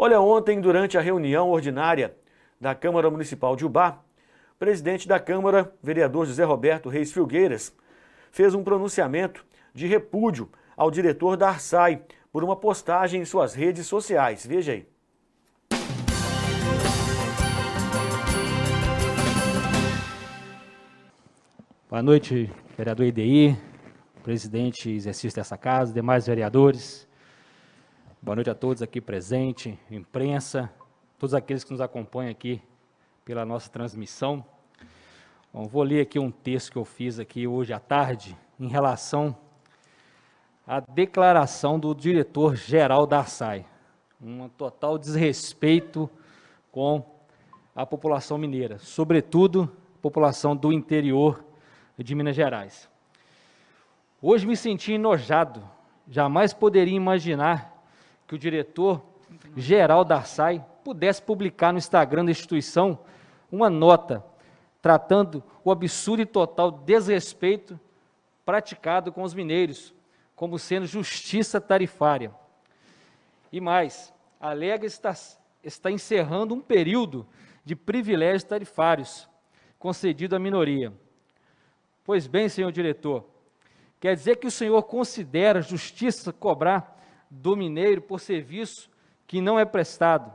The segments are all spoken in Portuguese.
Olha, ontem, durante a reunião ordinária da Câmara Municipal de Ubá, o presidente da Câmara, vereador José Roberto Reis Filgueiras, fez um pronunciamento de repúdio ao diretor da Arsai por uma postagem em suas redes sociais. Veja aí. Boa noite, vereador IDI, presidente exercício dessa casa, demais vereadores. Boa noite a todos aqui presente, imprensa, todos aqueles que nos acompanham aqui pela nossa transmissão. Bom, vou ler aqui um texto que eu fiz aqui hoje à tarde em relação à declaração do diretor-geral da SAI. Um total desrespeito com a população mineira, sobretudo a população do interior de Minas Gerais. Hoje me senti enojado, jamais poderia imaginar que o diretor geral da SAI pudesse publicar no Instagram da instituição uma nota tratando o absurdo e total desrespeito praticado com os mineiros, como sendo justiça tarifária. E mais, alega está, está encerrando um período de privilégios tarifários concedido à minoria. Pois bem, senhor diretor, quer dizer que o senhor considera justiça cobrar do mineiro por serviço que não é prestado.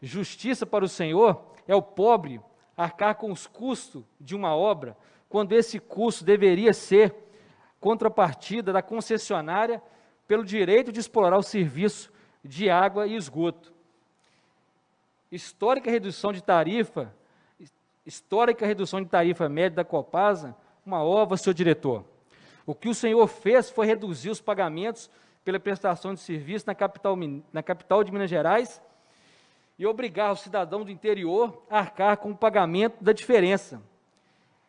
Justiça para o Senhor é o pobre arcar com os custos de uma obra, quando esse custo deveria ser contrapartida da concessionária pelo direito de explorar o serviço de água e esgoto. Histórica redução de tarifa, histórica redução de tarifa média da Copasa, uma ova, senhor diretor. O que o senhor fez foi reduzir os pagamentos pela prestação de serviço na capital, na capital de Minas Gerais e obrigar o cidadão do interior a arcar com o pagamento da diferença.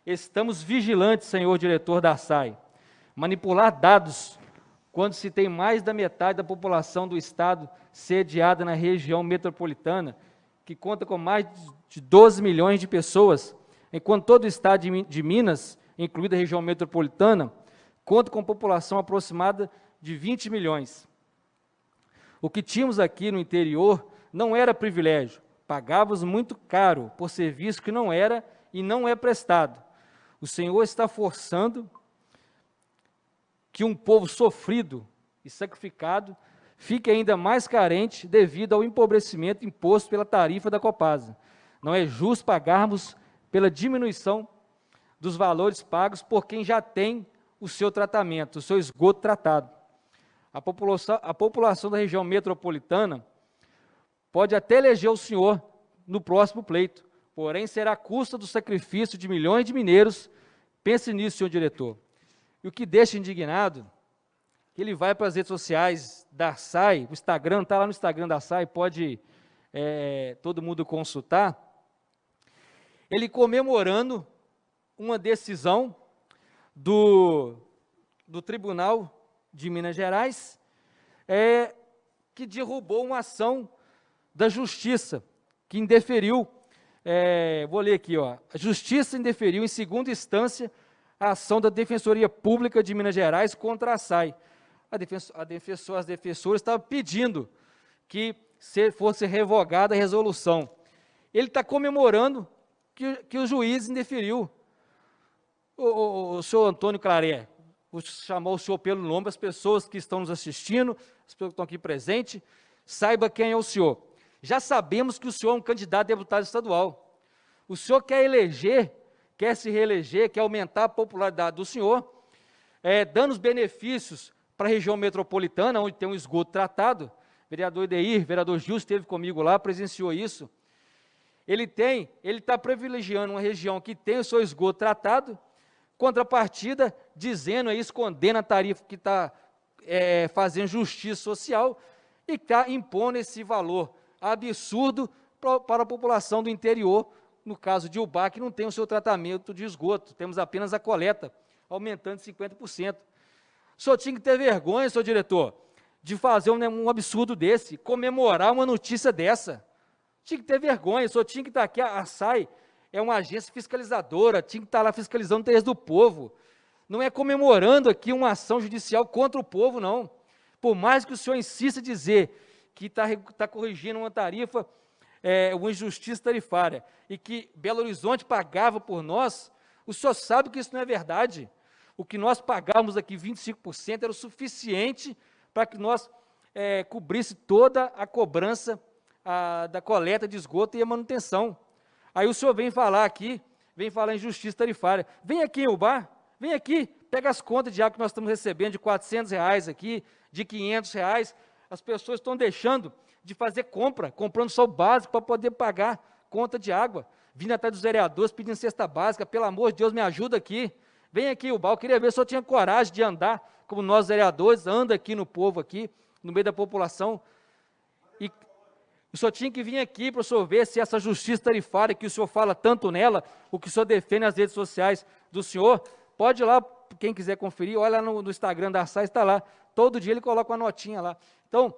Estamos vigilantes, senhor diretor da SAI. Manipular dados quando se tem mais da metade da população do estado sediada na região metropolitana, que conta com mais de 12 milhões de pessoas, enquanto todo o estado de Minas, incluída a região metropolitana, conta com população aproximada de 20 milhões. O que tínhamos aqui no interior não era privilégio, pagávamos muito caro por serviço que não era e não é prestado. O Senhor está forçando que um povo sofrido e sacrificado fique ainda mais carente devido ao empobrecimento imposto pela tarifa da Copasa. Não é justo pagarmos pela diminuição dos valores pagos por quem já tem o seu tratamento, o seu esgoto tratado. A população, a população da região metropolitana pode até eleger o senhor no próximo pleito, porém será a custa do sacrifício de milhões de mineiros. Pense nisso, senhor diretor. E o que deixa indignado, é ele vai para as redes sociais da SAI, o Instagram, está lá no Instagram da SAI, pode é, todo mundo consultar. Ele comemorando uma decisão do, do Tribunal de Minas Gerais, é, que derrubou uma ação da Justiça, que indeferiu, é, vou ler aqui, ó, a Justiça indeferiu em segunda instância a ação da Defensoria Pública de Minas Gerais contra a SAI. A defenso, a defenso, as defensoras estavam pedindo que se fosse revogada a resolução. Ele está comemorando que, que o juiz indeferiu o, o, o senhor Antônio Claré, chamou o Senhor pelo nome, as pessoas que estão nos assistindo, as pessoas que estão aqui presentes, saiba quem é o Senhor. Já sabemos que o Senhor é um candidato a deputado estadual. O Senhor quer eleger, quer se reeleger, quer aumentar a popularidade do Senhor, é, dando os benefícios para a região metropolitana, onde tem um esgoto tratado. Vereador Ideir, vereador Gil esteve comigo lá, presenciou isso. Ele tem, ele está privilegiando uma região que tem o seu esgoto tratado, Contrapartida, dizendo aí, escondendo a tarifa que está é, fazendo justiça social e está impondo esse valor absurdo pra, para a população do interior, no caso de Ubá, que não tem o seu tratamento de esgoto, temos apenas a coleta, aumentando 50%. O senhor tinha que ter vergonha, senhor diretor, de fazer um, um absurdo desse, comemorar uma notícia dessa. Tinha que ter vergonha, o senhor tinha que estar tá aqui, a, a SAI é uma agência fiscalizadora, tinha que estar lá fiscalizando o interesse do povo. Não é comemorando aqui uma ação judicial contra o povo, não. Por mais que o senhor insista dizer que está tá corrigindo uma tarifa, é, uma injustiça tarifária, e que Belo Horizonte pagava por nós, o senhor sabe que isso não é verdade. O que nós pagávamos aqui, 25%, era o suficiente para que nós é, cobrisse toda a cobrança a, da coleta de esgoto e a manutenção. Aí o senhor vem falar aqui, vem falar em justiça tarifária. Vem aqui, Ubar, vem aqui, pega as contas de água que nós estamos recebendo de 400 reais aqui, de 500 reais. As pessoas estão deixando de fazer compra, comprando só o básico para poder pagar conta de água. Vindo atrás dos vereadores pedindo cesta básica, pelo amor de Deus, me ajuda aqui. Vem aqui, Ubar, eu queria ver se eu tinha coragem de andar, como nós vereadores, anda aqui no povo aqui, no meio da população, o senhor tinha que vir aqui para o senhor ver se essa justiça tarifária que o senhor fala tanto nela, o que o senhor defende nas redes sociais do senhor, pode ir lá, quem quiser conferir, olha no, no Instagram da SAI, está lá. Todo dia ele coloca uma notinha lá. Então,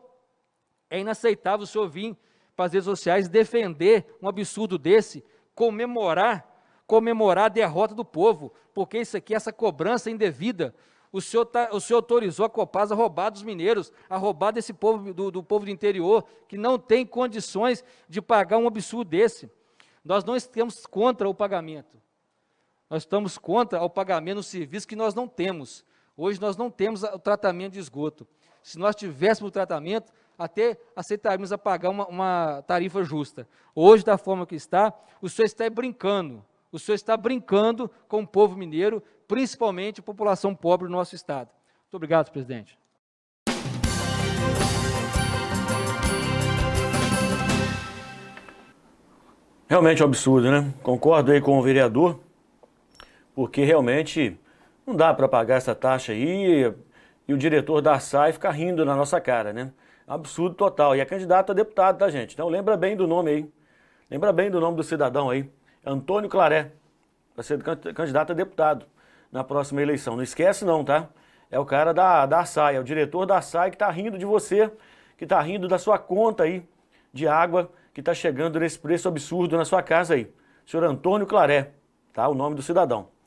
é inaceitável o senhor vir para as redes sociais defender um absurdo desse, comemorar, comemorar a derrota do povo, porque isso aqui é essa cobrança indevida. O senhor, tá, o senhor autorizou a Copasa a roubar dos mineiros, a roubar desse povo, do, do povo do interior, que não tem condições de pagar um absurdo desse. Nós não estamos contra o pagamento. Nós estamos contra o pagamento do serviço que nós não temos. Hoje nós não temos o tratamento de esgoto. Se nós tivéssemos o tratamento, até aceitaríamos a pagar uma, uma, tarifa justa. Hoje, da forma que está, o senhor está brincando. O senhor está brincando com o povo mineiro, principalmente a população pobre do nosso Estado. Muito obrigado, presidente. Realmente é um absurdo, né? Concordo aí com o vereador, porque realmente não dá para pagar essa taxa aí e o diretor da SAI ficar rindo na nossa cara, né? É absurdo total. E a é candidata a deputado, tá, gente? Então lembra bem do nome aí. Lembra bem do nome do cidadão aí. Antônio Claré, para ser candidato a deputado na próxima eleição. Não esquece não, tá? É o cara da, da SAI, é o diretor da SAI que está rindo de você, que está rindo da sua conta aí de água que está chegando nesse preço absurdo na sua casa aí. senhor Antônio Claré, tá? O nome do cidadão.